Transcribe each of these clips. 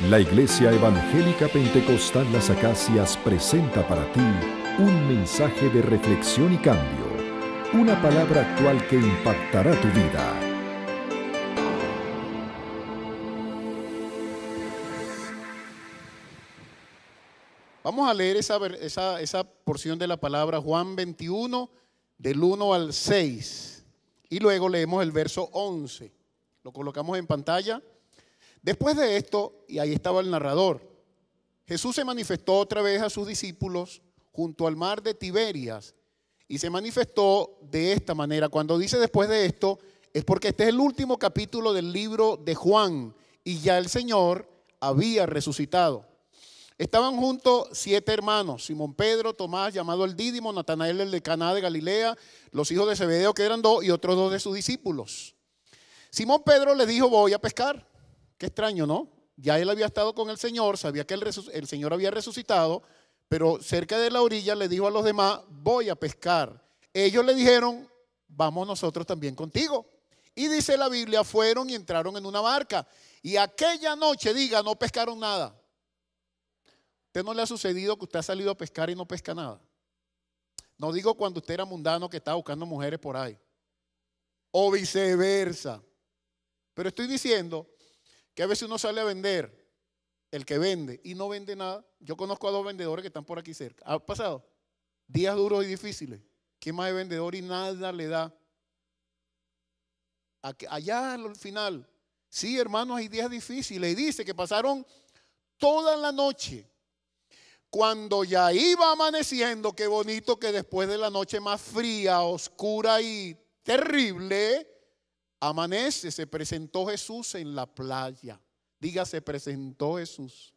La Iglesia Evangélica Pentecostal Las Acacias presenta para ti un mensaje de reflexión y cambio, una palabra actual que impactará tu vida. Vamos a leer esa, esa, esa porción de la palabra Juan 21, del 1 al 6, y luego leemos el verso 11. Lo colocamos en pantalla Después de esto, y ahí estaba el narrador, Jesús se manifestó otra vez a sus discípulos junto al mar de Tiberias y se manifestó de esta manera. Cuando dice después de esto, es porque este es el último capítulo del libro de Juan y ya el Señor había resucitado. Estaban juntos siete hermanos, Simón Pedro, Tomás, llamado el Dídimo, Natanael el de Caná de Galilea, los hijos de Zebedeo que eran dos y otros dos de sus discípulos. Simón Pedro le dijo, voy a pescar. Qué extraño, ¿no? Ya él había estado con el Señor, sabía que el, Señor había resucitado, pero cerca de la orilla le dijo a los demás, voy a pescar. Ellos le dijeron, vamos nosotros también contigo. Y dice la Biblia, fueron y entraron en una barca. Y aquella noche, diga, no pescaron nada. ¿Usted no le ha sucedido que usted ha salido a pescar y no pesca nada? No digo cuando usted era mundano que estaba buscando mujeres por ahí. O viceversa. Pero estoy diciendo que a veces uno sale a vender, el que vende y no vende nada. Yo conozco a dos vendedores que están por aquí cerca. ¿Ha pasado? Días duros y difíciles. ¿Qué más de vendedor y nada le da? Allá al final. Sí, hermanos, hay días difíciles. Y dice que pasaron toda la noche. Cuando ya iba amaneciendo, qué bonito que después de la noche más fría, oscura y terrible, Amanece, se presentó Jesús en la playa. Diga, se presentó Jesús.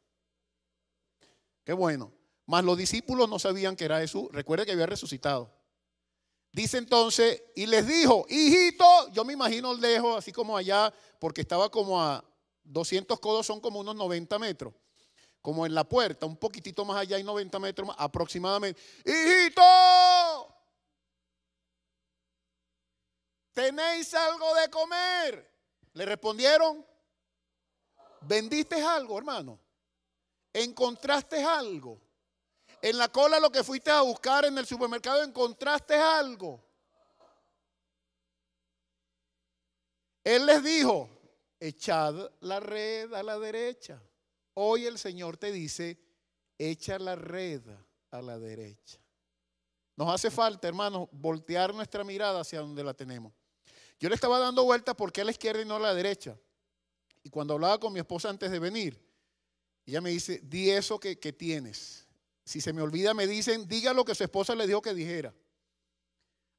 Qué bueno. Mas los discípulos no sabían que era Jesús. Recuerde que había resucitado. Dice entonces, y les dijo, hijito, yo me imagino lejos, así como allá, porque estaba como a 200 codos, son como unos 90 metros. Como en la puerta, un poquitito más allá y 90 metros aproximadamente. Hijito, ¿tenéis algo de comer? Le respondieron, vendiste algo, hermano. Encontraste algo. En la cola lo que fuiste a buscar en el supermercado, encontraste algo. Él les dijo, echad la red a la derecha. Hoy el Señor te dice, echa la red a la derecha. Nos hace falta, hermanos, voltear nuestra mirada hacia donde la tenemos. Yo le estaba dando vueltas porque a la izquierda y no a la derecha. Y cuando hablaba con mi esposa antes de venir, ella me dice, di eso que, tienes. Si se me olvida, me dicen, diga lo que su esposa le dijo que dijera.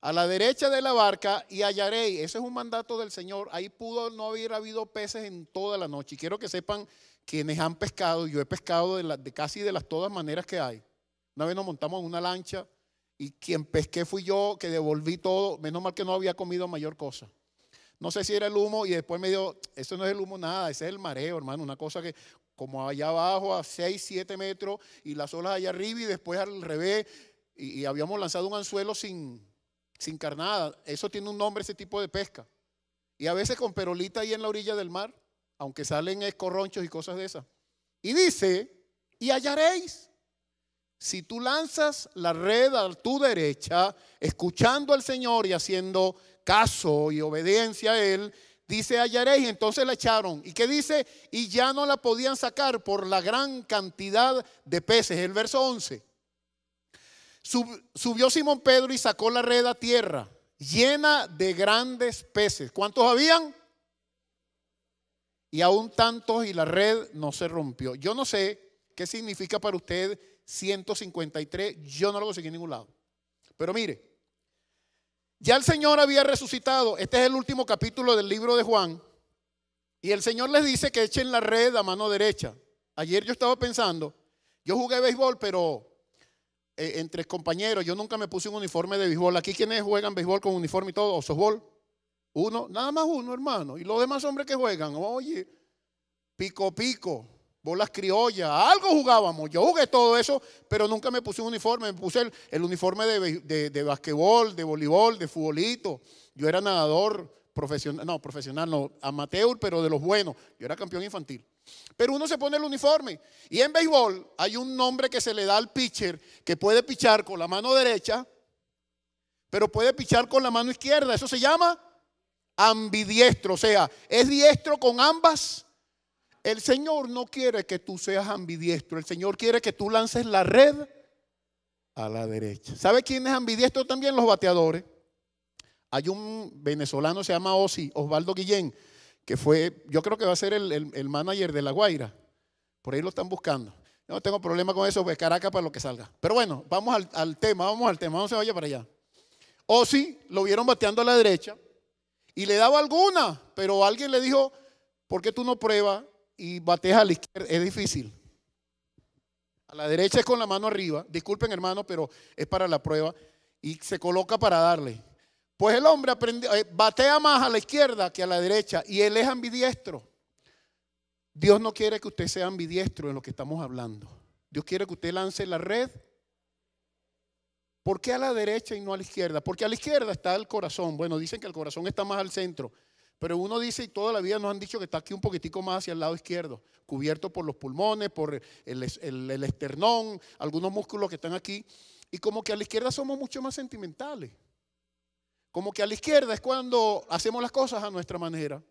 A la derecha de la barca y hallaré. Ese es un mandato del Señor. Ahí pudo no haber habido peces en toda la noche. Y quiero que sepan quienes han pescado, yo he pescado de, de casi de las todas maneras que hay. Una vez nos montamos en una lancha y quien pesqué fui yo, que devolví todo. Menos mal que no había comido mayor cosa. No sé si era el humo y después me dio, eso no es el humo nada, ese es el mareo, hermano. Una cosa que como allá abajo a 6, 7 metros y las olas allá arriba y después al revés. Y, habíamos lanzado un anzuelo sin, sin carnada. Eso tiene un nombre, ese tipo de pesca. Y a veces con perolita ahí en la orilla del mar, aunque salen escorronchos y cosas de esas. Y dice, y hallaréis. Si tú lanzas la red a tu derecha, escuchando al Señor y haciendo caso y obediencia a Él, dice hallaréis, entonces la echaron. ¿Y qué dice? Y ya no la podían sacar por la gran cantidad de peces, el verso 11. subió Simón Pedro y sacó la red a tierra, llena de grandes peces. ¿Cuántos habían? Y aún tantos y la red no se rompió. Yo no sé qué significa para usted 153, yo no lo conseguí en ningún lado. Pero mire, ya el Señor había resucitado. Este es el último capítulo del libro de Juan. Y el Señor les dice que echen la red a mano derecha. Ayer yo estaba pensando, yo jugué béisbol, pero eh, entre compañeros, yo nunca me puse un uniforme de béisbol. Aquí quienes juegan béisbol con uniforme y todo, o softball. Uno, nada más uno, hermano. Y los demás hombres que juegan, oye, pico pico bolas criollas, algo jugábamos. Yo jugué todo eso, pero nunca me puse un uniforme. Me puse el, uniforme de, de, basquetbol, de voleibol, de futbolito. Yo era nadador profesional, no, profesional, no, amateur, pero de los buenos. Yo era campeón infantil. Pero uno se pone el uniforme. Y en béisbol hay un nombre que se le da al pitcher que puede pichar con la mano derecha, pero puede pichar con la mano izquierda. Eso se llama ambidiestro, o sea, es diestro con ambas el Señor no quiere que tú seas ambidiestro. El Señor quiere que tú lances la red a la derecha. ¿Sabe quién es ambidiestro también? Los bateadores. Hay un venezolano, se llama Osi, Osvaldo Guillén, que fue, yo creo que va a ser el, manager de La Guaira. Por ahí lo están buscando. no tengo problema con eso, pues Caracas para lo que salga. Pero bueno, vamos al, al tema, vamos al tema, no se vaya para allá. Osi lo vieron bateando a la derecha y le daba alguna, pero alguien le dijo, ¿por qué tú no pruebas? y batea a la izquierda. Es difícil. A la derecha es con la mano arriba. Disculpen, hermano, pero es para la prueba. Y se coloca para darle. Pues el hombre aprende, eh, batea más a la izquierda que a la derecha. Y él es ambidiestro. Dios no quiere que usted sea ambidiestro en lo que estamos hablando. Dios quiere que usted lance la red. ¿Por qué a la derecha y no a la izquierda? Porque a la izquierda está el corazón. Bueno, dicen que el corazón está más al centro. Pero uno dice, y toda la vida nos han dicho que está aquí un poquitico más hacia el lado izquierdo, cubierto por los pulmones, por el, esternón, algunos músculos que están aquí. Y como que a la izquierda somos mucho más sentimentales. Como que a la izquierda es cuando hacemos las cosas a nuestra manera.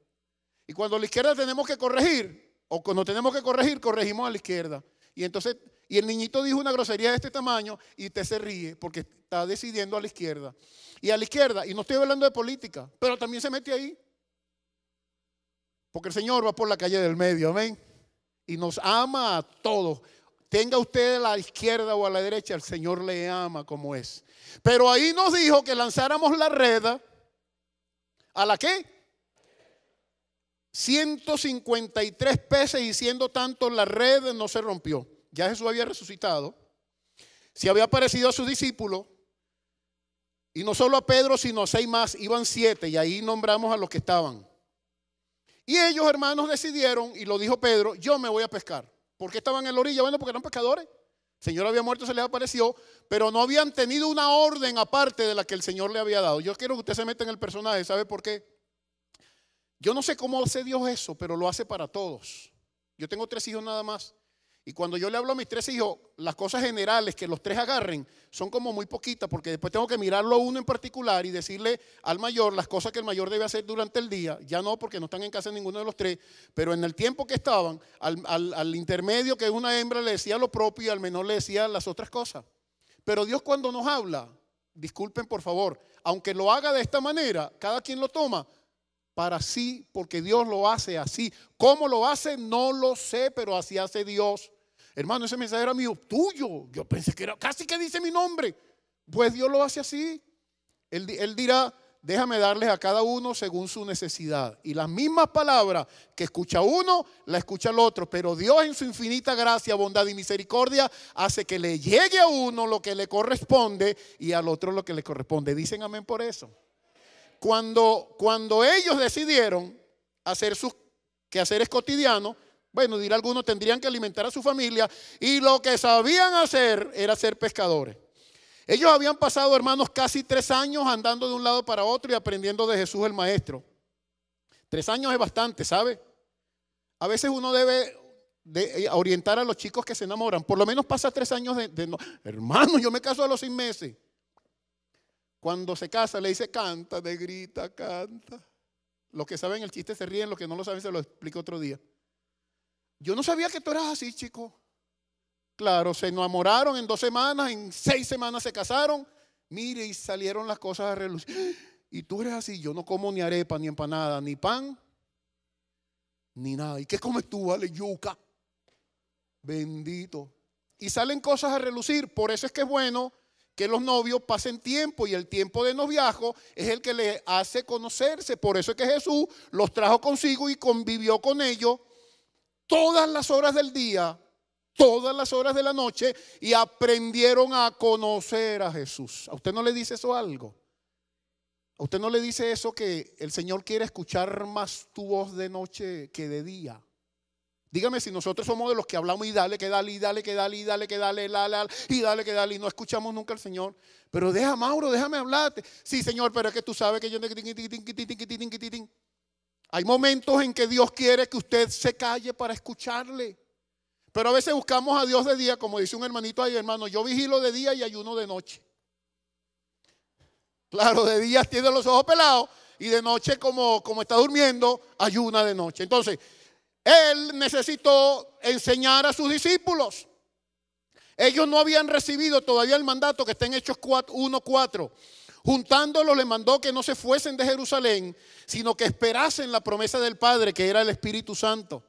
Y cuando a la izquierda tenemos que corregir, o cuando tenemos que corregir, corregimos a la izquierda. Y entonces, y el niñito dijo una grosería de este tamaño y te se ríe porque está decidiendo a la izquierda. Y a la izquierda, y no estoy hablando de política, pero también se mete ahí. Porque el Señor va por la calle del medio, amén. Y nos ama a todos. Tenga usted a la izquierda o a la derecha, el Señor le ama como es. Pero ahí nos dijo que lanzáramos la reda. ¿A la qué? 153 peces y siendo tanto la red no se rompió. Ya Jesús había resucitado. Se había aparecido a sus discípulos. Y no solo a Pedro, sino a seis más. Iban siete. Y ahí nombramos a los que estaban. Y ellos, hermanos, decidieron, y lo dijo Pedro, yo me voy a pescar. ¿Por qué estaban en la orilla? Bueno, porque eran pescadores. El Señor había muerto, se les apareció, pero no habían tenido una orden aparte de la que el Señor le había dado. Yo quiero que usted se meta en el personaje, ¿sabe por qué? Yo no sé cómo hace Dios eso, pero lo hace para todos. Yo tengo tres hijos nada más. Y cuando yo le hablo a mis tres hijos, las cosas generales que los tres agarren son como muy poquitas, porque después tengo que mirarlo a uno en particular y decirle al mayor las cosas que el mayor debe hacer durante el día. Ya no, porque no están en casa ninguno de los tres, pero en el tiempo que estaban, al, al intermedio, que es una hembra, le decía lo propio y al menor le decía las otras cosas. Pero Dios cuando nos habla, disculpen por favor, aunque lo haga de esta manera, cada quien lo toma para sí, porque Dios lo hace así. ¿Cómo lo hace? No lo sé, pero así hace Dios. Hermano, ese mensaje era mío, tuyo. Yo pensé que era, casi que dice mi nombre. Pues Dios lo hace así. Él, dirá, déjame darles a cada uno según su necesidad. Y las mismas palabras que escucha uno, la escucha el otro. Pero Dios en su infinita gracia, bondad y misericordia hace que le llegue a uno lo que le corresponde y al otro lo que le corresponde. Dicen amén por eso. Cuando, cuando ellos decidieron hacer sus quehaceres cotidianos, bueno, dirá algunos, tendrían que alimentar a su familia y lo que sabían hacer era ser pescadores. Ellos habían pasado, hermanos, casi tres años andando de un lado para otro y aprendiendo de Jesús el Maestro. Tres años es bastante, ¿sabe? A veces uno debe de eh, orientar a los chicos que se enamoran. Por lo menos pasa tres años de, Hermano, yo me caso a los seis meses. Cuando se casa le dice, canta, de grita, canta. Los que saben el chiste se ríen, los que no lo saben se lo explico otro día. Yo no sabía que tú eras así, chico. Claro, se enamoraron en dos semanas, en seis semanas se casaron. Mire, y salieron las cosas a relucir. Y tú eres así, yo no como ni arepa, ni empanada, ni pan, ni nada. ¿Y qué comes tú, vale? Yuca. Bendito. Y salen cosas a relucir. Por eso es que es bueno que los novios pasen tiempo y el tiempo de noviazgo es el que le hace conocerse. Por eso es que Jesús los trajo consigo y convivió con ellos todas las horas del día, todas las horas de la noche y aprendieron a conocer a Jesús. ¿A usted no le dice eso algo? ¿A usted no le dice eso que el Señor quiere escuchar más tu voz de noche que de día? Dígame si nosotros somos de los que hablamos y dale, que dale, y dale, que dale, y dale, que dale, la, y dale, que dale, y no escuchamos nunca al Señor. Pero deja, Mauro, déjame hablarte. Sí, Señor, pero es que tú sabes que yo... Hay momentos en que Dios quiere que usted se calle para escucharle. Pero a veces buscamos a Dios de día, como dice un hermanito ahí, hermano, yo vigilo de día y ayuno de noche. Claro, de día tiene los ojos pelados y de noche, como, como está durmiendo, ayuna de noche. Entonces, él necesitó enseñar a sus discípulos. Ellos no habían recibido todavía el mandato que está en Hechos 1.4. Juntándolos le mandó que no se fuesen de Jerusalén, sino que esperasen la promesa del Padre, que era el Espíritu Santo.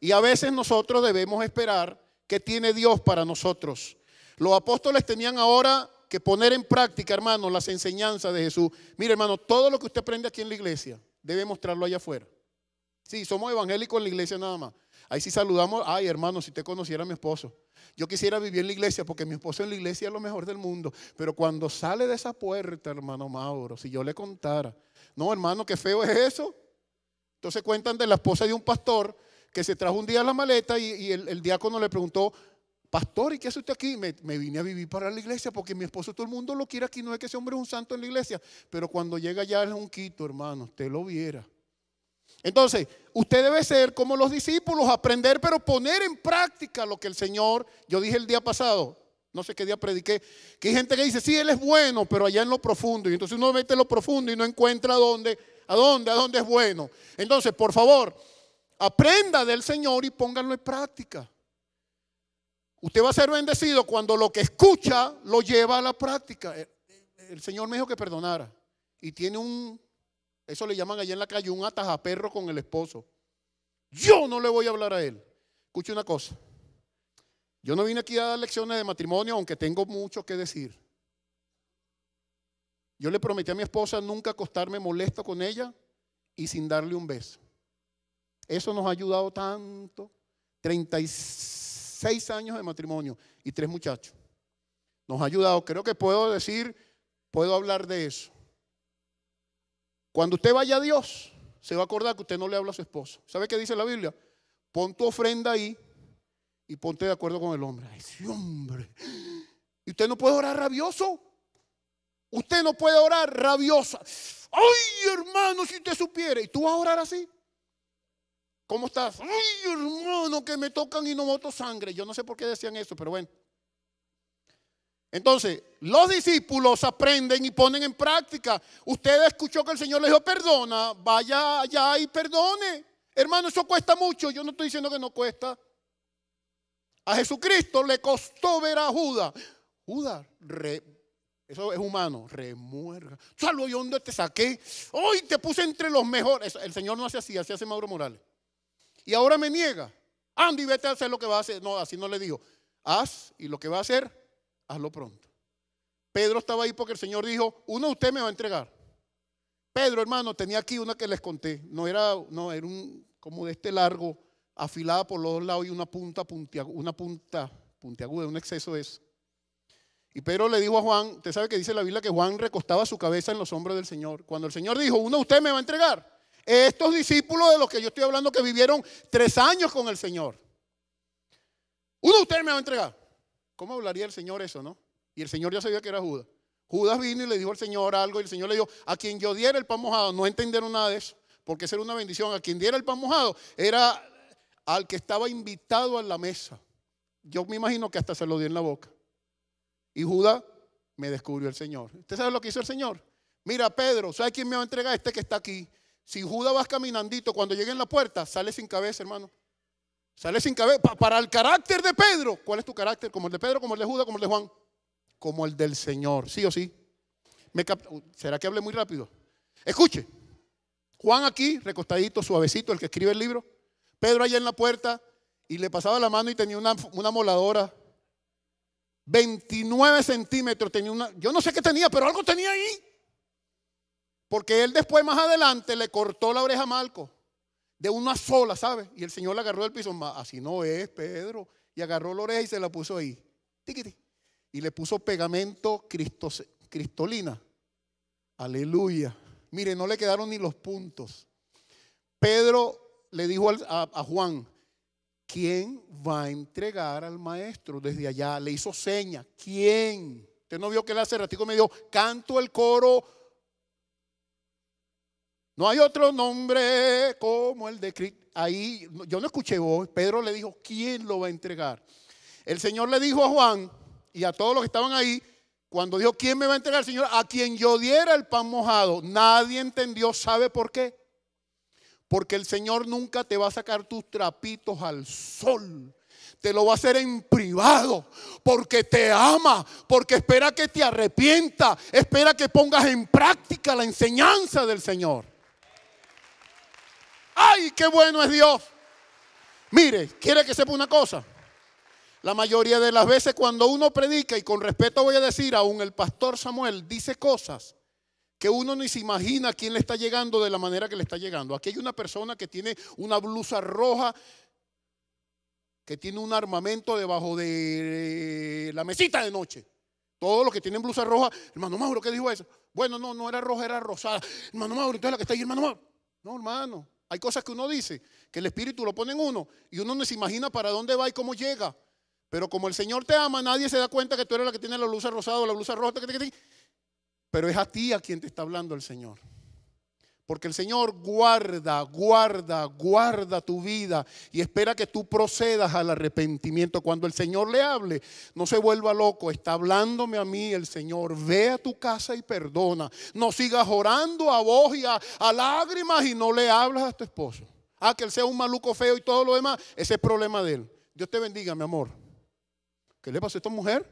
Y a veces nosotros debemos esperar que tiene Dios para nosotros. Los apóstoles tenían ahora que poner en práctica, hermano, las enseñanzas de Jesús. Mire, hermano, todo lo que usted aprende aquí en la iglesia debe mostrarlo allá afuera. Sí, somos evangélicos en la iglesia nada más. Ahí sí saludamos, ay hermano, si te conociera mi esposo. Yo quisiera vivir en la iglesia porque mi esposo en la iglesia es lo mejor del mundo. Pero cuando sale de esa puerta, hermano Mauro, si yo le contara, no, hermano, qué feo es eso. Entonces cuentan de la esposa de un pastor que se trajo un día la maleta y, el, diácono le preguntó, pastor, ¿y qué hace usted aquí? Me, vine a vivir para la iglesia porque mi esposo todo el mundo lo quiere aquí, no es que ese hombre es un santo en la iglesia, pero cuando llega ya es un quito, hermano, usted lo viera. Entonces, usted debe ser como los discípulos, aprender, pero poner en práctica lo que el Señor, yo dije el día pasado, no sé qué día prediqué, que hay gente que dice, sí, Él es bueno, pero allá en lo profundo. Y entonces uno mete en lo profundo y no encuentra dónde, a dónde, a dónde es bueno. Entonces, por favor, aprenda del Señor y pónganlo en práctica. Usted va a ser bendecido cuando lo que escucha lo lleva a la práctica. El Señor me dijo que perdonara. Y tiene un eso le llaman allá en la calle un atajaperro con el esposo. Yo no le voy a hablar a él. Escuche una cosa. Yo no vine aquí a dar lecciones de matrimonio, aunque tengo mucho que decir. Yo le prometí a mi esposa nunca acostarme molesto con ella y sin darle un beso. Eso nos ha ayudado tanto. 36 años de matrimonio y tres muchachos. Nos ha ayudado. Creo que puedo decir, puedo hablar de eso. Cuando usted vaya a Dios, se va a acordar que usted no le habla a su esposo. ¿Sabe qué dice la Biblia? Pon tu ofrenda ahí y ponte de acuerdo con el hombre. Ay, sí, hombre. Y usted no puede orar rabioso. Usted no puede orar rabiosa. Ay, hermano, si usted supiera. ¿Y tú vas a orar así? ¿Cómo estás? Ay, hermano, que me tocan y no voto sangre. Yo no sé por qué decían eso, pero bueno. Entonces, los discípulos aprenden y ponen en práctica. Usted escuchó que el Señor le dijo, perdona, vaya allá y perdone. Hermano, eso cuesta mucho. Yo no estoy diciendo que no cuesta. A Jesucristo le costó ver a Judas. Judas, eso es humano, remuerga. Salvo yo donde te saqué. Hoy te puse entre los mejores. El Señor no hace así, así hace Mauro Morales. Y ahora me niega. Andy, vete a hacer lo que va a hacer. No, así no le digo. Haz y lo que va a hacer, hazlo pronto. Pedro estaba ahí porque el Señor dijo, uno usted me va a entregar. Pedro, hermano, tenía aquí una que les conté. No era, no, era un, como de este largo, afilada por los dos lados y una punta, puntiaguda, una punta puntiaguda, un exceso de eso. Y Pedro le dijo a Juan, usted sabe que dice la Biblia que Juan recostaba su cabeza en los hombros del Señor. Cuando el Señor dijo, uno usted me va a entregar. Estos discípulos de los que yo estoy hablando que vivieron tres años con el Señor. Uno usted me va a entregar. ¿Cómo hablaría el Señor eso, no? Y el Señor ya sabía que era Judas. Judas vino y le dijo al Señor algo y el Señor le dijo, a quien yo diera el pan mojado, no entendieron nada de eso, porque eso era una bendición, a quien diera el pan mojado era al que estaba invitado a la mesa. Yo me imagino que hasta se lo dio en la boca. Y Judas me descubrió el Señor. ¿Usted sabe lo que hizo el Señor? Mira, Pedro, ¿sabe quién me va a entregar? Este que está aquí. Si Judas vas caminandito, cuando llegue en la puerta, sale sin cabeza, hermano. Sale sin cabeza. para el carácter de Pedro, ¿cuál es tu carácter? ¿Como el de Pedro, como el de Judas, como el de Juan? Como el del Señor, sí o sí. Uh, ¿Será que hable muy rápido? Escuche. Juan aquí, recostadito, suavecito, el que escribe el libro. Pedro allá en la puerta y le pasaba la mano y tenía una, una moladora. 29 centímetros tenía una. Yo no sé qué tenía, pero algo tenía ahí. Porque él después, más adelante, le cortó la oreja a Malco de una sola, ¿sabe? Y el Señor le agarró del piso, así no es, Pedro. Y agarró la oreja y se la puso ahí. Y le puso pegamento cristolina. Aleluya. Mire, no le quedaron ni los puntos. Pedro le dijo a, Juan, ¿quién va a entregar al maestro desde allá? Le hizo seña, ¿quién? Usted no vio que él hace ratito. me dijo, canto el coro no hay otro nombre como el de Cristo. Ahí yo no escuché voz. Pedro le dijo, ¿quién lo va a entregar? El Señor le dijo a Juan y a todos los que estaban ahí, cuando dijo, ¿quién me va a entregar, Señor? A quien yo diera el pan mojado. Nadie entendió, ¿sabe por qué? Porque el Señor nunca te va a sacar tus trapitos al sol. Te lo va a hacer en privado, porque te ama, porque espera que te arrepienta, espera que pongas en práctica la enseñanza del Señor. ¡Ay, qué bueno es Dios! Mire, quiere que sepa una cosa. La mayoría de las veces cuando uno predica, y con respeto voy a decir, aún el pastor Samuel dice cosas que uno ni se imagina a quién le está llegando de la manera que le está llegando. Aquí hay una persona que tiene una blusa roja, que tiene un armamento debajo de la mesita de noche. Todos los que tienen blusa roja, hermano Mauro, ¿qué dijo eso? Bueno, no, no era roja, era rosada. Hermano Mauro, entonces la que está ahí, hermano Mauro. No, hermano, hay cosas que uno dice, que el Espíritu lo pone en uno y uno no se imagina para dónde va y cómo llega. Pero como el Señor te ama, nadie se da cuenta que tú eres la que tiene la blusa rosada o la blusa roja. Pero es a ti a quien te está hablando el Señor. Porque el Señor guarda, guarda, guarda tu vida y espera que tú procedas al arrepentimiento. Cuando el Señor le hable, no se vuelva loco. Está hablándome a mí el Señor. Ve a tu casa y perdona. No sigas orando a voz y a, lágrimas y no le hablas a tu esposo. Ah, que él sea un maluco feo y todo lo demás. Ese es problema de él. Dios te bendiga, mi amor. ¿Qué le pasó a esta mujer?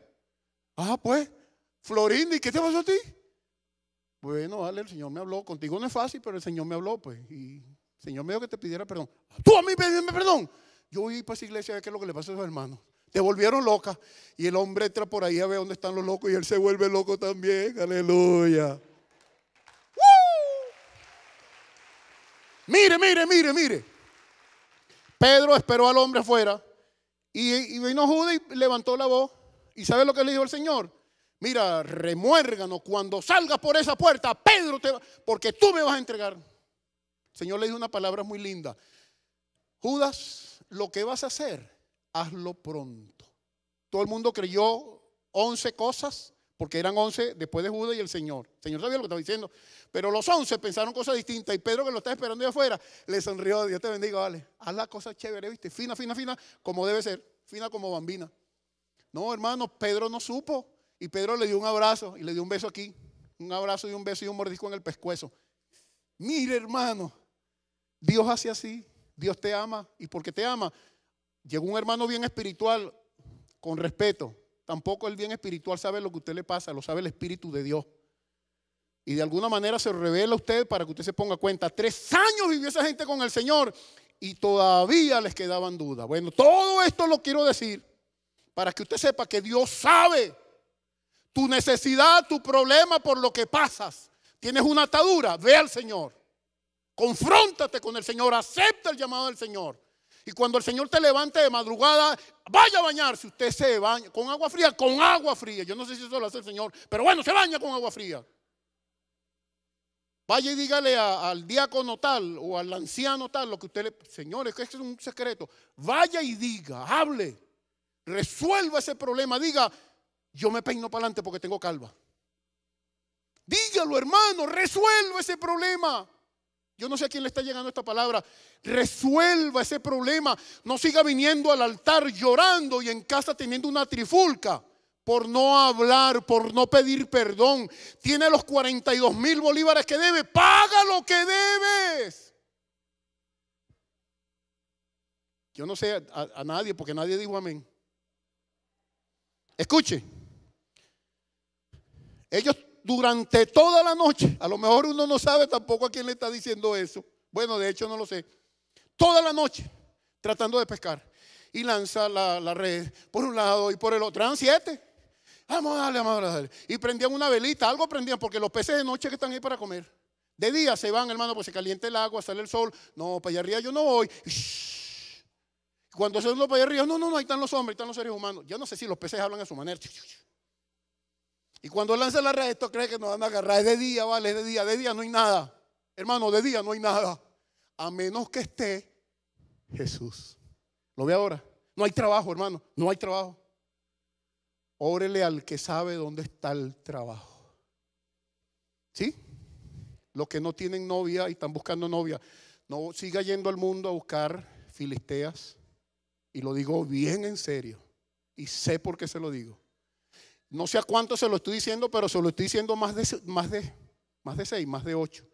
Ah, pues, Florinda, ¿y qué te pasó a ti? Bueno, vale, el Señor me habló. Contigo no es fácil, pero el Señor me habló, pues. Y el Señor me dijo que te pidiera perdón. Tú a mí pídeme perdón. Yo voy para esa iglesia a ver qué es lo que le pasa a esos hermanos. Te volvieron loca. Y el hombre entra por ahí a ver dónde están los locos y él se vuelve loco también. Aleluya. Mire, mire, mire, mire. Pedro esperó al hombre afuera y, y vino Judas y levantó la voz. ¿Y sabe lo que le dijo el Señor? Mira, remuérganos cuando salgas por esa puerta, Pedro, te va, porque tú me vas a entregar. El Señor le dijo una palabra muy linda. Judas, lo que vas a hacer, hazlo pronto. Todo el mundo creyó 11 cosas, porque eran 11 después de Judas y el Señor. El Señor sabía lo que estaba diciendo, pero los once pensaron cosas distintas y Pedro que lo estaba esperando de afuera, le sonrió, Dios te bendiga, vale, haz la cosa chévere, viste, fina, fina, fina, como debe ser, fina como bambina. No, hermano, Pedro no supo. Y Pedro le dio un abrazo y le dio un beso aquí, un abrazo y un beso y un mordisco en el pescuezo. Mire, hermano, Dios hace así, Dios te ama y porque te ama, llegó un hermano bien espiritual, con respeto, tampoco el bien espiritual sabe lo que a usted le pasa, lo sabe el Espíritu de Dios. Y de alguna manera se revela a usted para que usted se ponga cuenta. Tres años vivió esa gente con el Señor y todavía les quedaban dudas. Bueno, todo esto lo quiero decir para que usted sepa que Dios sabe tu necesidad, tu problema por lo que pasas. Tienes una atadura, ve al Señor. Confróntate con el Señor, acepta el llamado del Señor. Y cuando el Señor te levante de madrugada, vaya a bañarse. Usted se baña con agua fría, con agua fría. Yo no sé si eso lo hace el Señor, pero bueno, se baña con agua fría. Vaya y dígale al diácono tal o al anciano tal lo que usted le. Señores, que es un secreto. Vaya y diga, hable, resuelva ese problema. Diga, yo me peino para adelante porque tengo calva. Dígalo, hermano, resuelva ese problema. Yo no sé a quién le está llegando esta palabra. Resuelva ese problema. No siga viniendo al altar llorando y en casa teniendo una trifulca por no hablar, por no pedir perdón. Tiene los 42 mil bolívares que debe. Paga lo que debes. Yo no sé a, a nadie porque nadie dijo amén. Escuche. Ellos durante toda la noche, a lo mejor uno no sabe tampoco a quién le está diciendo eso. Bueno, de hecho no lo sé. Toda la noche tratando de pescar. Y lanza la, red por un lado y por el otro. Eran siete. Vamos a darle, vamos a Y prendían una velita, algo prendían, porque los peces de noche que están ahí para comer. De día se van, hermano, pues se calienta el agua, sale el sol. No, para allá arriba yo no voy. Cuando se los para allá arriba, no, no, no, ahí están los hombres, ahí están los seres humanos. Yo no sé si los peces hablan a su manera. Y cuando lanza la red, esto cree que nos van a agarrar. Es de día, vale, es de día. De día no hay nada. Hermano, de día no hay nada. A menos que esté Jesús. ¿Lo ve ahora? No hay trabajo, hermano. No hay trabajo. Órele al que sabe dónde está el trabajo. ¿Sí? Los que no tienen novia y están buscando novia, no siga yendo al mundo a buscar filisteas. Y lo digo bien en serio. Y sé por qué se lo digo. No sé a cuánto se lo estoy diciendo, pero se lo estoy diciendo más de, más de, más de 6, más de ocho.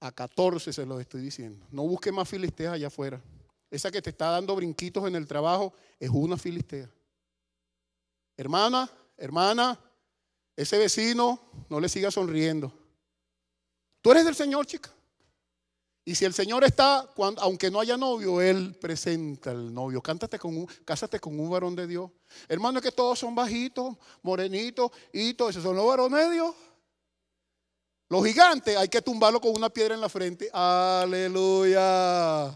A catorce se lo estoy diciendo. No busque más filisteas allá afuera. Esa que te está dando brinquitos en el trabajo es una filistea. Hermana, hermana, ese vecino no le siga sonriendo. Tú eres del Señor, chica. Y si el Señor está, aunque no haya novio, Él presenta al novio. Cántate con un, cásate con un varón de Dios. Hermano, es que todos son bajitos, morenitos, hitos. Esos son los varones de Dios. Los gigantes hay que tumbarlo con una piedra en la frente. Aleluya.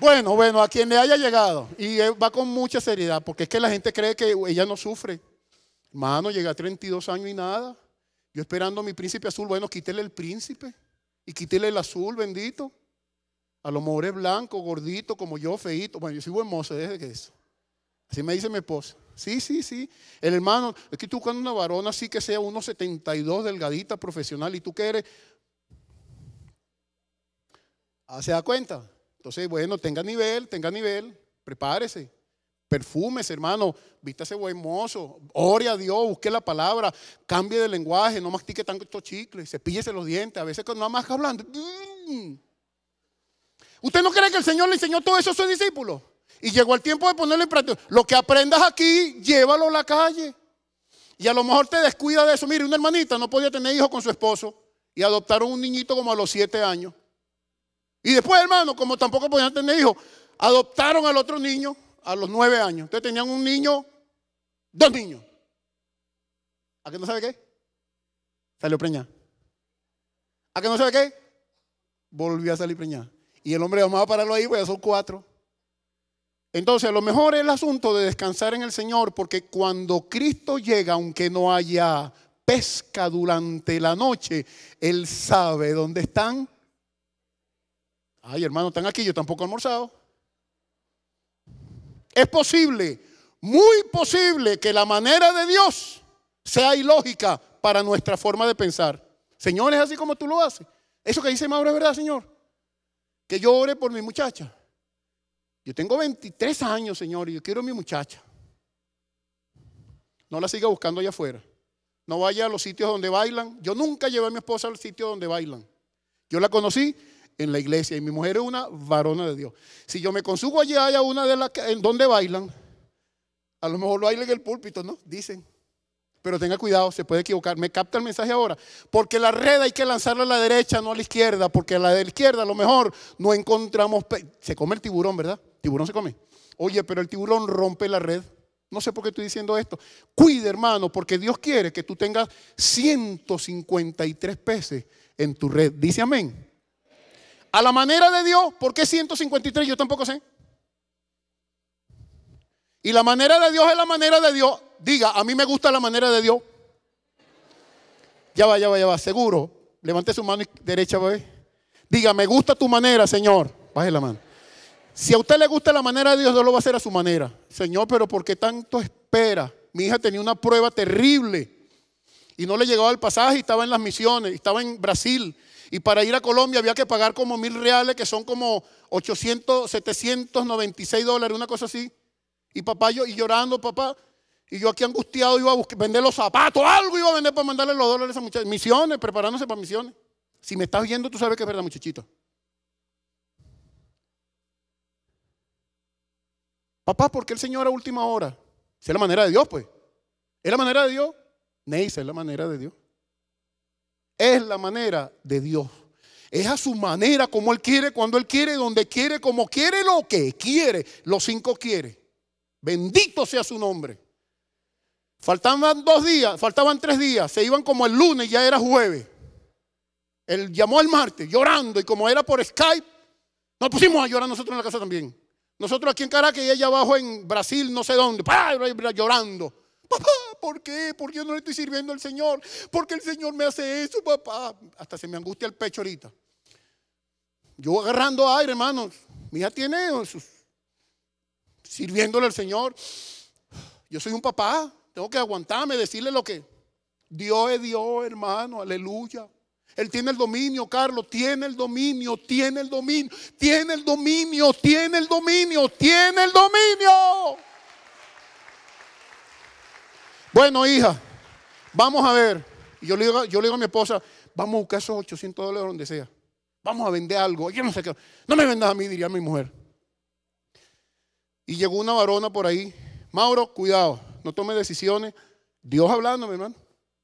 Bueno, bueno, a quien le haya llegado. Y va con mucha seriedad, porque es que la gente cree que ella no sufre. Hermano, llega a 32 años y nada. Yo esperando a mi príncipe azul, bueno, quítele el príncipe y quítele el azul, bendito. A lo mejor es blanco, gordito, como yo, feito. Bueno, yo soy buen mozo desde que eso. Así me dice mi esposa. Sí, sí, sí. El hermano, es que tú buscando una varona así que sea 72, delgadita, profesional, y tú quieres? Ah, ¿Se da cuenta? Entonces, bueno, tenga nivel, tenga nivel, prepárese perfumes, hermano, ese buen mozo, ore a Dios, busque la palabra, cambie de lenguaje, no mastique tanto chicles, cepíllese los dientes, a veces nada más que hablando. ¡Mm! ¿Usted no cree que el Señor le enseñó todo eso a sus discípulos? Y llegó el tiempo de ponerlo en práctica. Lo que aprendas aquí, llévalo a la calle. Y a lo mejor te descuida de eso. Mire, una hermanita no podía tener hijos con su esposo y adoptaron un niñito como a los siete años. Y después, hermano, como tampoco podían tener hijos, adoptaron al otro niño a los nueve años. Ustedes tenían un niño, dos niños. ¿A qué no sabe qué? Salió preñada. ¿A qué no sabe qué? Volvió a salir preñada. Y el hombre, vamos a pararlo ahí, pues ya son cuatro. Entonces, a lo mejor es el asunto de descansar en el Señor, porque cuando Cristo llega, aunque no haya pesca durante la noche, Él sabe dónde están. Ay, hermano, están aquí, yo tampoco he almorzado. Es posible, muy posible que la manera de Dios sea ilógica para nuestra forma de pensar. Señor, es así como tú lo haces. Eso que dice Mauro es verdad, Señor. Que yo ore por mi muchacha. Yo tengo 23 años, Señor, y yo quiero a mi muchacha. No la siga buscando allá afuera. No vaya a los sitios donde bailan. Yo nunca llevé a mi esposa al sitio donde bailan. Yo la conocí en la iglesia. Y mi mujer es una varona de Dios. Si yo me consumo allí hay una de las en donde bailan, a lo mejor lo bailan en el púlpito, ¿no? Dicen. Pero tenga cuidado, se puede equivocar. Me capta el mensaje ahora. Porque la red hay que lanzarla a la derecha, no a la izquierda. Porque a la de la izquierda a lo mejor no encontramos. Se come el tiburón, ¿verdad? Tiburón se come. Oye, pero el tiburón rompe la red. No sé por qué estoy diciendo esto. Cuide hermano, porque Dios quiere que tú tengas 153 peces en tu red. Dice amén. A la manera de Dios, ¿por qué 153? Yo tampoco sé. Y la manera de Dios es la manera de Dios. Diga, a mí me gusta la manera de Dios. Ya va, ya va, ya va. Seguro. Levante su mano derecha, bebé. Diga, me gusta tu manera, Señor. Baje la mano. Si a usted le gusta la manera de Dios, Dios lo va a hacer a su manera. Señor, pero ¿por qué tanto espera? Mi hija tenía una prueba terrible y no le llegaba el pasaje y estaba en las misiones, estaba en Brasil y para ir a Colombia había que pagar como mil reales, que son como 800, 796 dólares, una cosa así. Y papá yo, y llorando, papá. Y yo aquí angustiado iba a vender los zapatos, algo iba a vender para mandarle los dólares a muchas Misiones, preparándose para misiones. Si me estás oyendo, tú sabes que es verdad, muchachito. Papá, ¿por qué el Señor a última hora? Si es la manera de Dios, pues. ¿Es la manera de Dios? Neisa, es la manera de Dios es la manera de Dios. Es a su manera, como Él quiere, cuando Él quiere, donde quiere, como quiere, lo que quiere. Los cinco quiere. Bendito sea su nombre. Faltaban dos días, faltaban tres días. Se iban como el lunes, ya era jueves. Él llamó el martes llorando y como era por Skype, nos pusimos a llorar nosotros en la casa también. Nosotros aquí en Caracas y ella abajo en Brasil, no sé dónde, llorando. Papá, ¿por qué? Porque yo no le estoy sirviendo al Señor. Porque el Señor me hace eso, papá. Hasta se me angustia el pecho ahorita. Yo agarrando aire, hermanos. Mi hija tiene sus, sirviéndole al Señor. Yo soy un papá. Tengo que aguantarme, decirle lo que Dios es Dios, hermano. Aleluya. Él tiene el dominio, Carlos, tiene el dominio, tiene el dominio, tiene el dominio, tiene el dominio, tiene el dominio. Bueno, hija, vamos a ver. Y yo le digo, yo digo a mi esposa, vamos a buscar esos 800 dólares donde sea. Vamos a vender algo. Yo no sé qué. No me vendas a mí, diría mi mujer. Y llegó una varona por ahí. Mauro, cuidado, no tome decisiones. Dios hablando, mi hermano.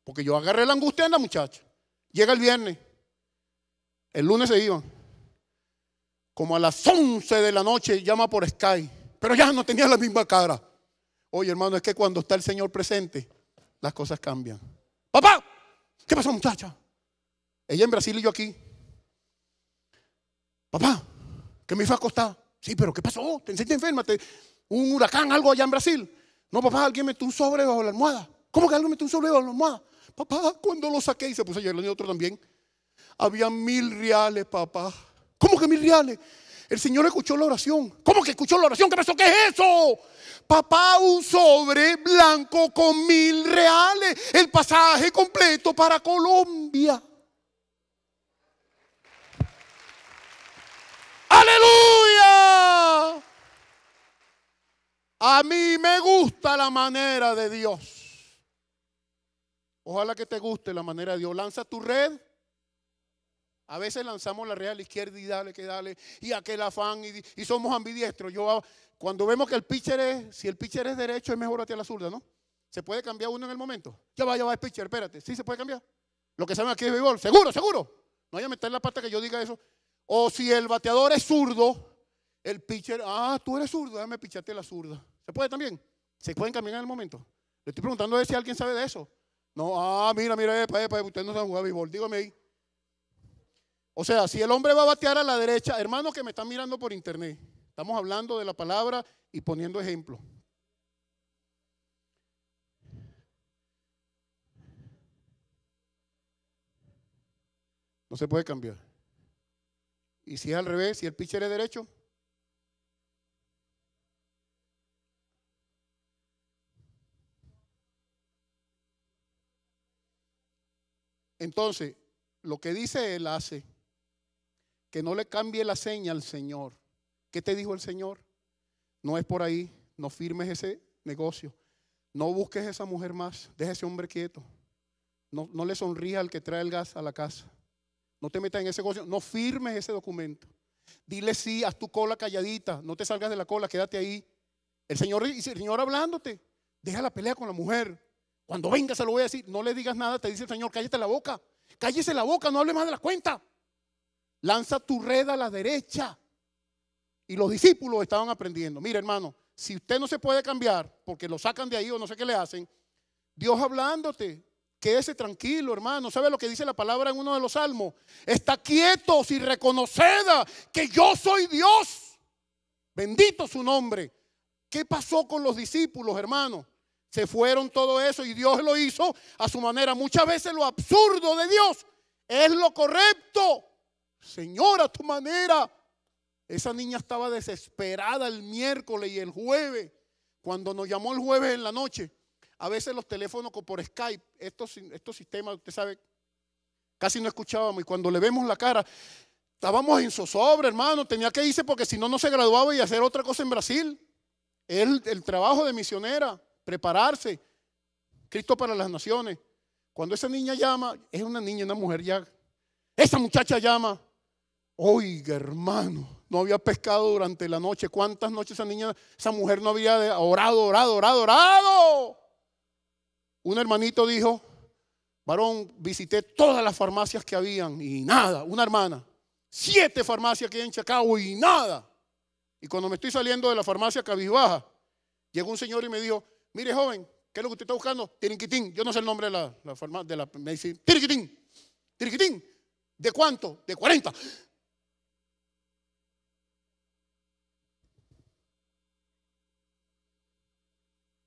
Porque yo agarré la angustia en la muchacha. Llega el viernes. El lunes se iban. Como a las 11 de la noche llama por Sky. Pero ya no tenía la misma cara. Oye, hermano, es que cuando está el Señor presente, las cosas cambian. Papá, ¿qué pasó, muchacha? Ella en Brasil y yo aquí. Papá, ¿Qué me hizo acostar. Sí, pero ¿qué pasó? ¿Te sentiste enferma? ¿Un huracán, algo allá en Brasil? No, papá, alguien metió un sobre bajo la almohada. ¿Cómo que alguien metió un sobre bajo la almohada? Papá, cuando lo saqué y se puso a el otro también. Había mil reales, papá. ¿Cómo que mil reales? El Señor escuchó la oración. ¿Cómo que escuchó la oración? ¿Qué pasó? ¿Qué es eso? Papá, un sobre blanco con mil reales. El pasaje completo para Colombia. Aleluya. A mí me gusta la manera de Dios. Ojalá que te guste la manera de Dios. Lanza tu red a veces lanzamos la real izquierda y dale, que dale, y aquel afán, y, somos ambidiestros. Yo, cuando vemos que el pitcher es, si el pitcher es derecho, es mejor a la zurda, ¿no? ¿Se puede cambiar uno en el momento? Ya va, ya va el pitcher, espérate. Sí, se puede cambiar. Lo que saben aquí es béisbol. Seguro, seguro. No vaya a meter la pata que yo diga eso. O si el bateador es zurdo, el pitcher, ah, tú eres zurdo, déjame picharte la zurda. ¿Se puede también? ¿Se pueden cambiar en el momento? Le estoy preguntando a ver si alguien sabe de eso. No, ah, mira, mira, epa, epa, usted no sabe jugar béisbol. Dígame ahí. O sea, si el hombre va a batear a la derecha, hermano que me están mirando por internet, estamos hablando de la palabra y poniendo ejemplo. No se puede cambiar. Y si es al revés, si el pitcher es derecho, Entonces, lo que dice él hace que no le cambie la seña al Señor. ¿Qué te dijo el Señor? No es por ahí, no firmes ese negocio, no busques a esa mujer más, deja ese hombre quieto, no, no le sonríes al que trae el gas a la casa, no te metas en ese negocio, no firmes ese documento. Dile sí, haz tu cola calladita, no te salgas de la cola, quédate ahí. El Señor, el Señor hablándote, deja la pelea con la mujer. Cuando venga se lo voy a decir, no le digas nada, te dice el Señor, cállate la boca, cállese la boca, no hable más de la cuenta. Lanza tu red a la derecha. Y los discípulos estaban aprendiendo. Mira, hermano, si usted no se puede cambiar porque lo sacan de ahí o no sé qué le hacen, Dios hablándote, quédese tranquilo, hermano. ¿Sabe lo que dice la palabra en uno de los salmos? Está quieto y reconoceda que yo soy Dios. Bendito su nombre. ¿Qué pasó con los discípulos, hermano? Se fueron todo eso y Dios lo hizo a su manera. Muchas veces lo absurdo de Dios es lo correcto Señora tu manera. Esa niña estaba desesperada el miércoles y el jueves. Cuando nos llamó el jueves en la noche, a veces los teléfonos por Skype, estos, sistemas, usted sabe, casi no escuchábamos. Y cuando le vemos la cara, estábamos en zozobra, hermano. Tenía que irse porque si no, no se graduaba y hacer otra cosa en Brasil. El, el trabajo de misionera, prepararse. Cristo para las naciones. Cuando esa niña llama, es una niña, una mujer ya. Esa muchacha llama. Oiga, hermano, no había pescado durante la noche. ¿Cuántas noches esa niña, esa mujer no había orado, orado, orado, orado? Un hermanito dijo, varón, visité todas las farmacias que habían y nada. Una hermana, siete farmacias que hay en Chacao y nada. Y cuando me estoy saliendo de la farmacia cabizbaja, llegó un señor y me dijo, mire joven, ¿qué es lo que usted está buscando? Tirinquitín. Yo no sé el nombre de la, farmacia, de la medicina. Tiriquitín, ¿De cuánto? De 40.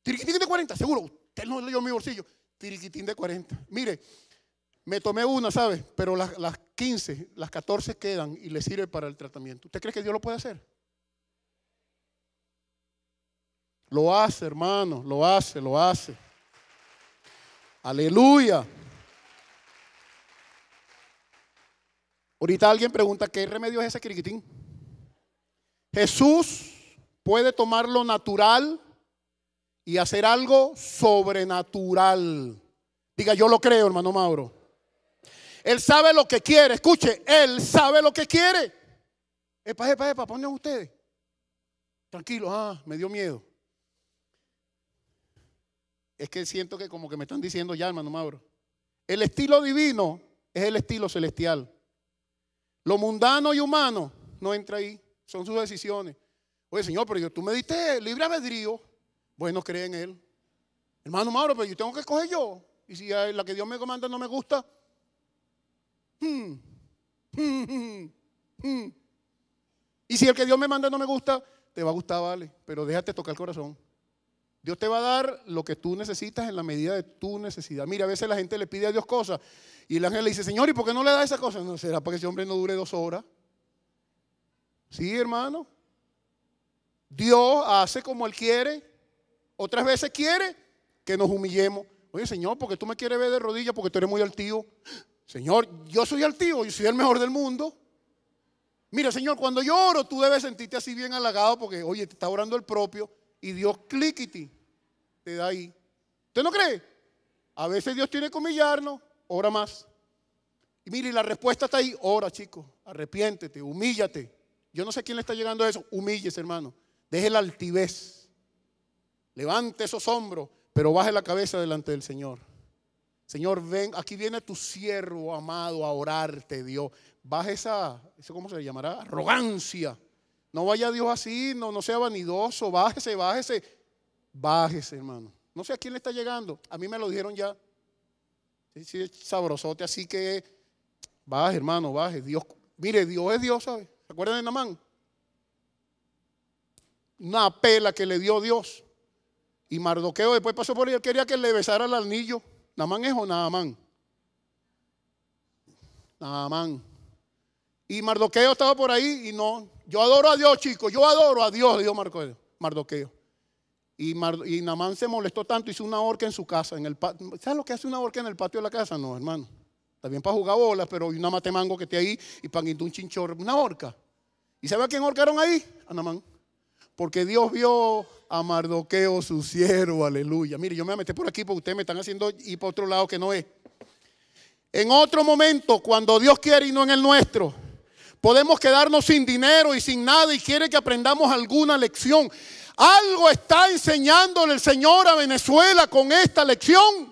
Tiriquitín de 40, seguro. Usted no leyó mi bolsillo. Tiriquitín de 40. Mire, me tomé una, ¿sabe? Pero las, las 15, las 14 quedan y le sirve para el tratamiento. ¿Usted cree que Dios lo puede hacer? Lo hace, hermano, lo hace, lo hace. Aleluya. Ahorita alguien pregunta, ¿qué remedio es ese tiriquitín? Jesús puede tomar lo natural y hacer algo sobrenatural. Diga, yo lo creo, hermano Mauro. Él sabe lo que quiere. Escuche, él sabe lo que quiere. Epa, epa, epa, ponen ustedes. Tranquilo, ah, me dio miedo. Es que siento que como que me están diciendo ya, hermano Mauro. El estilo divino es el estilo celestial. Lo mundano y humano no entra ahí. Son sus decisiones. Oye, Señor, pero yo, tú me diste libre albedrío. Bueno, cree en él. Hermano Mauro, pero yo tengo que escoger yo. Y si la que Dios me comanda no me gusta. Hmm, hmm, hmm, y si el que Dios me manda no me gusta, te va a gustar, vale. Pero déjate tocar el corazón. Dios te va a dar lo que tú necesitas en la medida de tu necesidad. Mira, a veces la gente le pide a Dios cosas y el ángel le dice, Señor, ¿y por qué no le da esa cosa? No será porque ese hombre no dure dos horas. Sí, hermano. Dios hace como Él quiere. Otras veces quiere que nos humillemos. Oye, Señor, porque tú me quieres ver de rodillas porque tú eres muy altivo Señor, yo soy altivo, yo soy el mejor del mundo. Mira, Señor, cuando yo oro, tú debes sentirte así bien halagado porque, oye, te está orando el propio y Dios cliquiti te da ahí. ¿Usted no cree? A veces Dios tiene que humillarnos, ora más. Y mire, la respuesta está ahí, ora, chicos, arrepiéntete, humíllate. Yo no sé quién le está llegando a eso, humíllese, hermano. Deje la altivez. Levante esos hombros, pero baje la cabeza delante del Señor. Señor, ven, aquí viene tu siervo amado a orarte, Dios. Baje esa, ¿cómo se le llamará? Arrogancia. No vaya Dios así, no, no sea vanidoso, bájese, bájese. Bájese, hermano. No sé a quién le está llegando. A mí me lo dijeron ya. Sí, sabrosote, así que baje, hermano, baje. Dios, mire, Dios es Dios, ¿sabe? ¿Se acuerdan de Namán? Una pela que le dio Dios. Y Mardoqueo después pasó por ahí, él quería que le besara el anillo. Namán es o Namán. Y Mardoqueo estaba por ahí y no. Yo adoro a Dios, chicos. Yo adoro a Dios, Dios Mardoqueo. Y, y Namán se molestó tanto, hizo una horca en su casa. En el, ¿Sabes lo que hace una horca en el patio de la casa? No, hermano. También para jugar bolas, pero hay una mate mango que esté ahí y para un chinchorro. Una horca. ¿Y sabe a quién horcaron ahí? A Namán. Porque Dios vio a Mardoqueo su siervo, aleluya. Mire, yo me voy a meter por aquí porque ustedes me están haciendo ir por otro lado que no es. En otro momento, cuando Dios quiere y no en el nuestro, podemos quedarnos sin dinero y sin nada y quiere que aprendamos alguna lección. Algo está enseñándole el Señor a Venezuela con esta lección.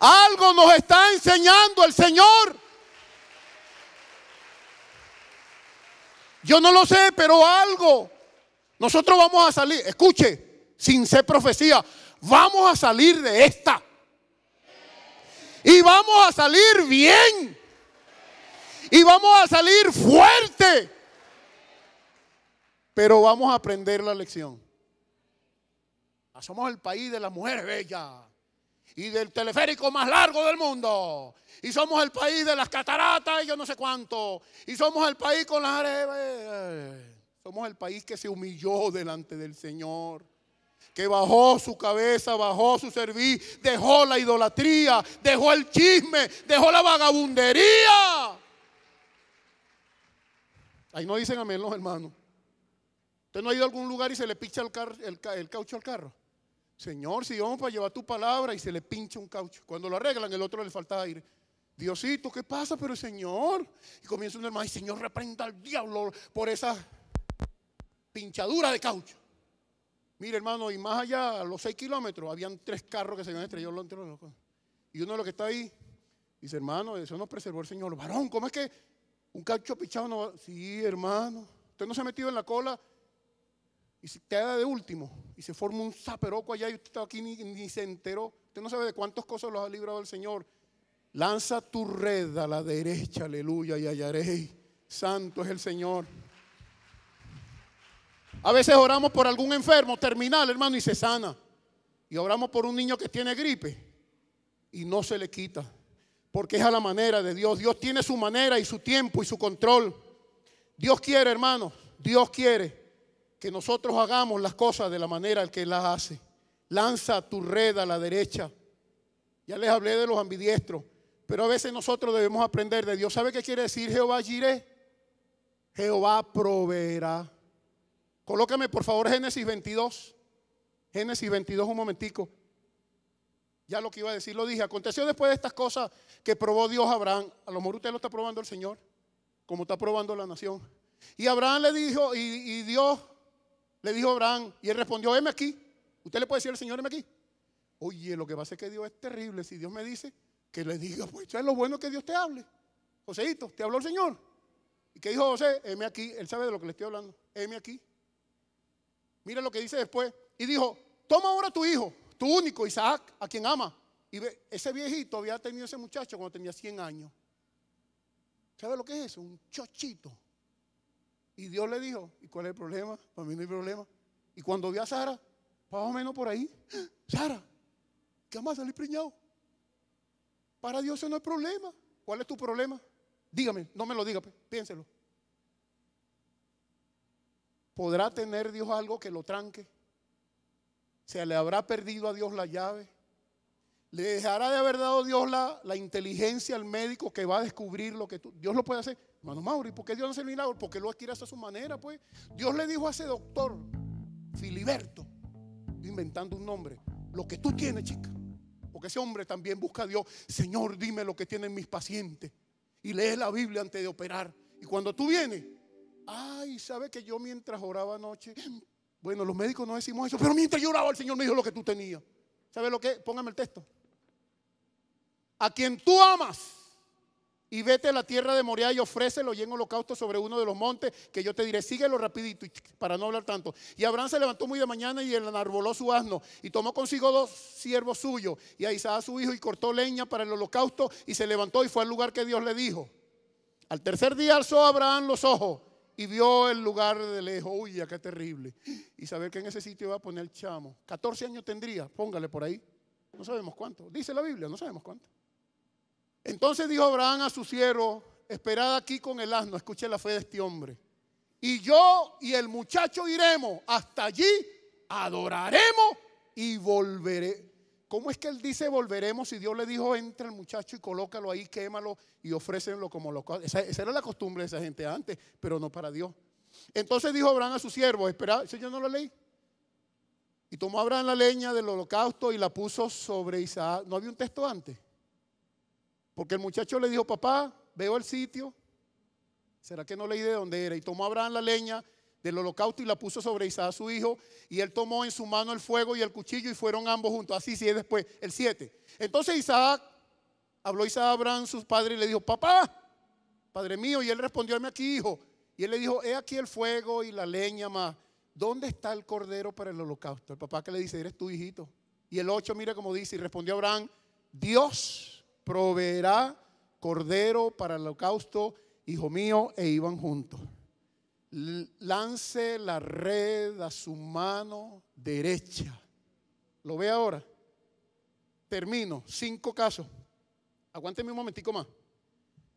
Algo nos está enseñando el Señor. Yo no lo sé, pero algo. Nosotros vamos a salir, escuche, sin ser profecía, vamos a salir de esta. Y vamos a salir bien. Y vamos a salir fuerte. Pero vamos a aprender la lección. Ah, somos el país de las mujeres bellas y del teleférico más largo del mundo. Y somos el país de las cataratas y yo no sé cuánto. Y somos el país con las Somos el país que se humilló delante del Señor. Que bajó su cabeza, bajó su servicio. dejó la idolatría, dejó el chisme, dejó la vagabundería. Ahí no dicen amén los hermanos. Usted no ha ido a algún lugar y se le picha el caucho al carro. Señor, si vamos para llevar tu palabra y se le pincha un caucho. Cuando lo arreglan, el otro le falta aire. Diosito, ¿qué pasa? Pero Señor. Y comienza un hermano, y Señor, reprenda al diablo por esa pinchadura de caucho. Mire, hermano, y más allá, a los seis kilómetros, habían tres carros que se habían estrellado entre los Y uno de los que está ahí dice, hermano, eso nos preservó el Señor. Varón, ¿cómo es que un caucho pinchado no va? Sí, hermano. Usted no se ha metido en la cola y se te de último y se forma un zaperoco allá y usted está aquí ni, ni se enteró. Usted no sabe de cuántas cosas los ha librado el Señor. Lanza tu red a la derecha, aleluya, y hallaré. Santo es el Señor. A veces oramos por algún enfermo terminal, hermano, y se sana. Y oramos por un niño que tiene gripe y no se le quita. Porque es a la manera de Dios. Dios tiene su manera y su tiempo y su control. Dios quiere, hermano. Dios quiere que nosotros hagamos las cosas de la manera en que las hace. Lanza tu red a la derecha. Ya les hablé de los ambidiestros, pero a veces nosotros debemos aprender de Dios. ¿Sabe qué quiere decir Jehová Jiré? Jehová proveerá. Colócame por favor Génesis 22. Génesis 22 un momentico. Ya lo que iba a decir lo dije. Aconteció después de estas cosas que probó Dios a Abraham. A lo mejor usted lo está probando el Señor, como está probando la nación. Y Abraham le dijo, y Dios le dijo Abraham, y él respondió, heme aquí. ¿Usted le puede decir al Señor, m aquí? Oye, lo que pasa es que Dios es terrible. Si Dios me dice que le diga, pues eso es lo bueno que Dios te hable. Joséito, te habló el Señor. ¿Y qué dijo José? Heme aquí. Él sabe de lo que le estoy hablando. m aquí. Mira lo que dice después. Y dijo, toma ahora tu hijo, tu único, Isaac, a quien ama. Y ve, ese viejito había tenido ese muchacho cuando tenía 100 años. ¿Sabe lo que es eso? Un chochito. Y Dios le dijo, ¿y cuál es el problema? Para mí no hay problema. Y cuando vi a Sara, más o menos por ahí, ¡Ah! Sara, ¿qué más salir preñado? Para Dios eso no es problema. ¿Cuál es tu problema? Dígame, no me lo diga, pues, piénselo. ¿Podrá tener Dios algo que lo tranque? ¿Se le habrá perdido a Dios la llave? ¿Le dejará de haber dado Dios la, la inteligencia al médico que va a descubrir lo que Dios lo puede hacer. Hermano Mauro, ¿y por qué Dios hace el Porque lo quiere a su manera, pues. Dios le dijo a ese doctor, Filiberto, inventando un nombre, lo que tú tienes, chica. Porque ese hombre también busca a Dios. Señor, dime lo que tienen mis pacientes. Y lees la Biblia antes de operar. Y cuando tú vienes, ay, ¿sabe que yo mientras oraba anoche? Bueno, los médicos no decimos eso, pero mientras yo oraba, el Señor me dijo lo que tú tenías. ¿Sabe lo que? Póngame el texto. A quien tú amas y vete a la tierra de Moria y ofrécelo y en holocausto sobre uno de los montes, que yo te diré, síguelo rapidito para no hablar tanto. Y Abraham se levantó muy de mañana y enarboló su asno y tomó consigo dos siervos suyos y a Isaac su hijo y cortó leña para el holocausto y se levantó y fue al lugar que Dios le dijo. Al tercer día alzó Abraham los ojos y vio el lugar de lejos. Uy, qué terrible. Y saber que en ese sitio iba a poner el chamo. 14 años tendría, póngale por ahí. No sabemos cuánto. Dice la Biblia, no sabemos cuánto. Entonces dijo Abraham a su siervo, esperad aquí con el asno, escuche la fe de este hombre. Y yo y el muchacho iremos hasta allí, adoraremos y volveré. ¿Cómo es que él dice volveremos si Dios le dijo entra el muchacho y colócalo ahí, quémalo y ofrécenlo como lo esa, esa era la costumbre de esa gente antes, pero no para Dios. Entonces dijo Abraham a su siervo, esperad, ¿eso yo no lo leí? Y tomó Abraham la leña del holocausto y la puso sobre Isaac. ¿No había un texto antes? Porque el muchacho le dijo, papá, veo el sitio. ¿Será que no leí de dónde era? Y tomó Abraham la leña del holocausto y la puso sobre Isaac su hijo. Y él tomó en su mano el fuego y el cuchillo y fueron ambos juntos. Así es después, el 7. Entonces Isaac, habló Isaac a Abraham, su padre, y le dijo, papá, padre mío. Y él respondió, mí aquí, hijo. Y él le dijo, he aquí el fuego y la leña más. ¿Dónde está el cordero para el holocausto? El papá que le dice, eres tu hijito. Y el 8, mira cómo dice, y respondió Abraham, Dios proveerá cordero para el holocausto, hijo mío, e iban juntos. Lance la red a su mano derecha. ¿Lo ve ahora? Termino. Cinco casos. Aguánteme un momentico más.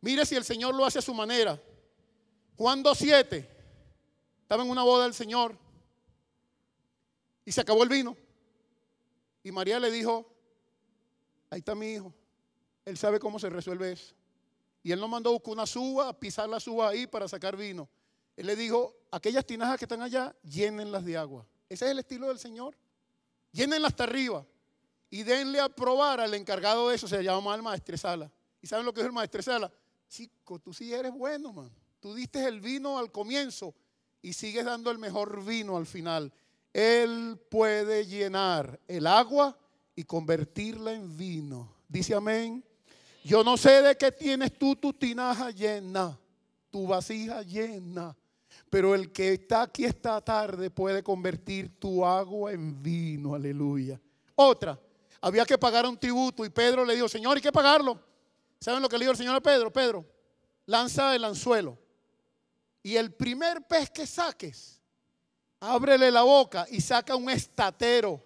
Mire si el Señor lo hace a su manera. Juan 2.7. Estaba en una boda del Señor. Y se acabó el vino. Y María le dijo, ahí está mi hijo. Él sabe cómo se resuelve eso. Y él no mandó a buscar una suba, pisar la suba ahí para sacar vino. Él le dijo, aquellas tinajas que están allá, llénenlas de agua. Ese es el estilo del Señor. Llénenlas hasta arriba y denle a probar al encargado de eso, se llama el Sala. ¿Y saben lo que es el maestresala? Chico, tú sí eres bueno, man. Tú diste el vino al comienzo y sigues dando el mejor vino al final. Él puede llenar el agua y convertirla en vino. Dice amén. Yo no sé de qué tienes tú tu tinaja llena, tu vasija llena, pero el que está aquí esta tarde puede convertir tu agua en vino, aleluya. Otra, había que pagar un tributo y Pedro le dijo, Señor, hay que pagarlo. ¿Saben lo que le dijo el Señor a Pedro? Pedro, lanza el anzuelo y el primer pez que saques, ábrele la boca y saca un estatero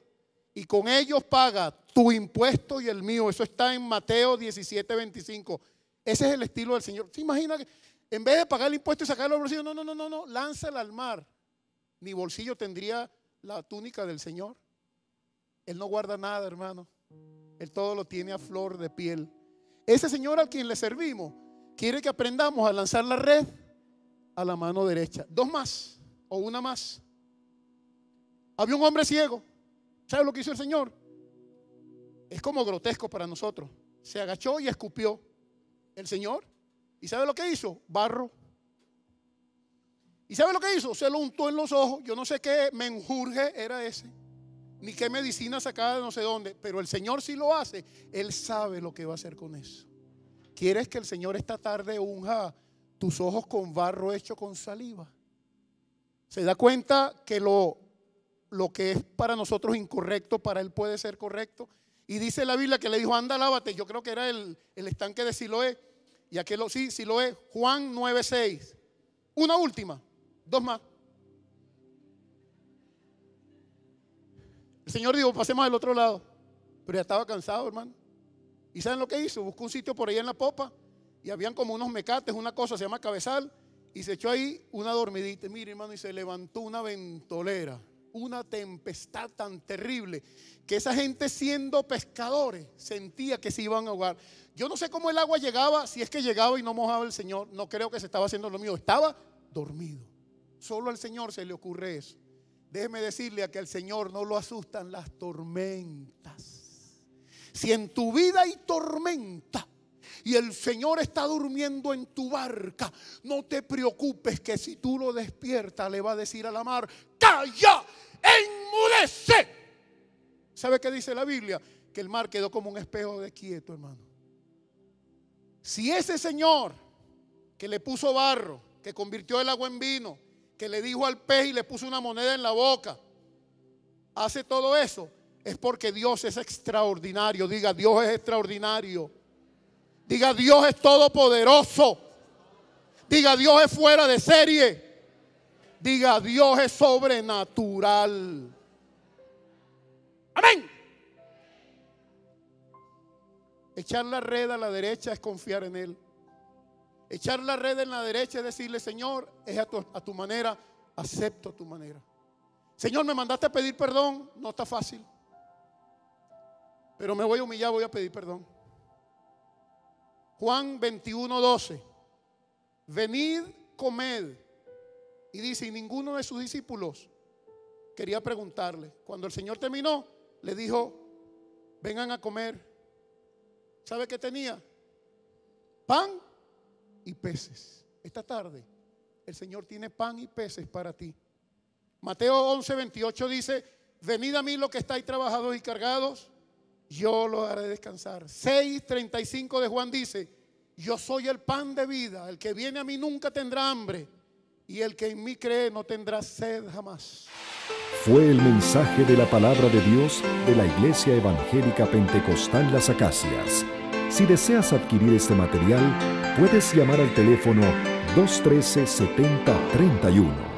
y con ellos paga tu impuesto y el mío. Eso está en Mateo 17, 25. Ese es el estilo del Señor. ¿Se imagina que en vez de pagar el impuesto y sacar los bolsillo? No, no, no, no, no. Lánzala al mar. Mi bolsillo tendría la túnica del Señor. Él no guarda nada, hermano. Él todo lo tiene a flor de piel. Ese Señor al quien le servimos quiere que aprendamos a lanzar la red a la mano derecha. Dos más o una más. Había un hombre ciego. ¿Sabe lo que hizo el Señor? es como grotesco para nosotros. Se agachó y escupió el Señor. ¿Y sabe lo que hizo? Barro. ¿Y sabe lo que hizo? Se lo untó en los ojos. Yo no sé qué menjurje era ese, ni qué medicina sacaba de no sé dónde, pero el Señor sí lo hace, Él sabe lo que va a hacer con eso. ¿Quieres que el Señor esta tarde unja tus ojos con barro hecho con saliva? Se da cuenta que lo, lo que es para nosotros incorrecto, para Él puede ser correcto. Y dice la Biblia que le dijo, anda, lávate. Yo creo que era el, el estanque de Siloé. Y aquel, sí, Siloé, Juan 9.6. Una última, dos más. El Señor dijo, pasemos al otro lado. Pero ya estaba cansado, hermano. ¿Y saben lo que hizo? Buscó un sitio por ahí en la popa y habían como unos mecates, una cosa, se llama cabezal, y se echó ahí una dormidita. Mire, hermano, y se levantó una ventolera una tempestad tan terrible que esa gente siendo pescadores sentía que se iban a ahogar. Yo no sé cómo el agua llegaba, si es que llegaba y no mojaba el Señor, no creo que se estaba haciendo lo mío, estaba dormido. Solo al Señor se le ocurre eso. Déjeme decirle a que al Señor no lo asustan las tormentas. Si en tu vida hay tormenta, y el Señor está durmiendo en tu barca, no te preocupes que si tú lo despiertas le va a decir a la mar, calla enmudece. ¿Sabe qué dice la Biblia? Que el mar quedó como un espejo de quieto, hermano. Si ese Señor que le puso barro, que convirtió el agua en vino, que le dijo al pez y le puso una moneda en la boca, hace todo eso, es porque Dios es extraordinario. Diga, Dios es extraordinario. Diga, Dios es todopoderoso. Diga, Dios es fuera de serie. Diga, Dios es sobrenatural. Amén. Echar la red a la derecha es confiar en Él. Echar la red en la derecha es decirle, Señor, es a tu, manera, acepto tu manera. Señor, me mandaste a pedir perdón, no está fácil. Pero me voy a humillar, voy a pedir perdón. Juan 21, 12. Venid, comed. Y dice, y ninguno de sus discípulos quería preguntarle. Cuando el Señor terminó, le dijo, vengan a comer. ¿Sabe qué tenía? Pan y peces. Esta tarde el Señor tiene pan y peces para ti. Mateo 11, dice, venid a mí los que estáis trabajados y cargados, yo los haré descansar. 6.35 de Juan dice, yo soy el pan de vida, el que viene a mí nunca tendrá hambre y el que en mí cree no tendrá sed jamás. Fue el mensaje de la palabra de Dios de la Iglesia Evangélica Pentecostal Las Acacias. Si deseas adquirir este material, puedes llamar al teléfono 213-7031.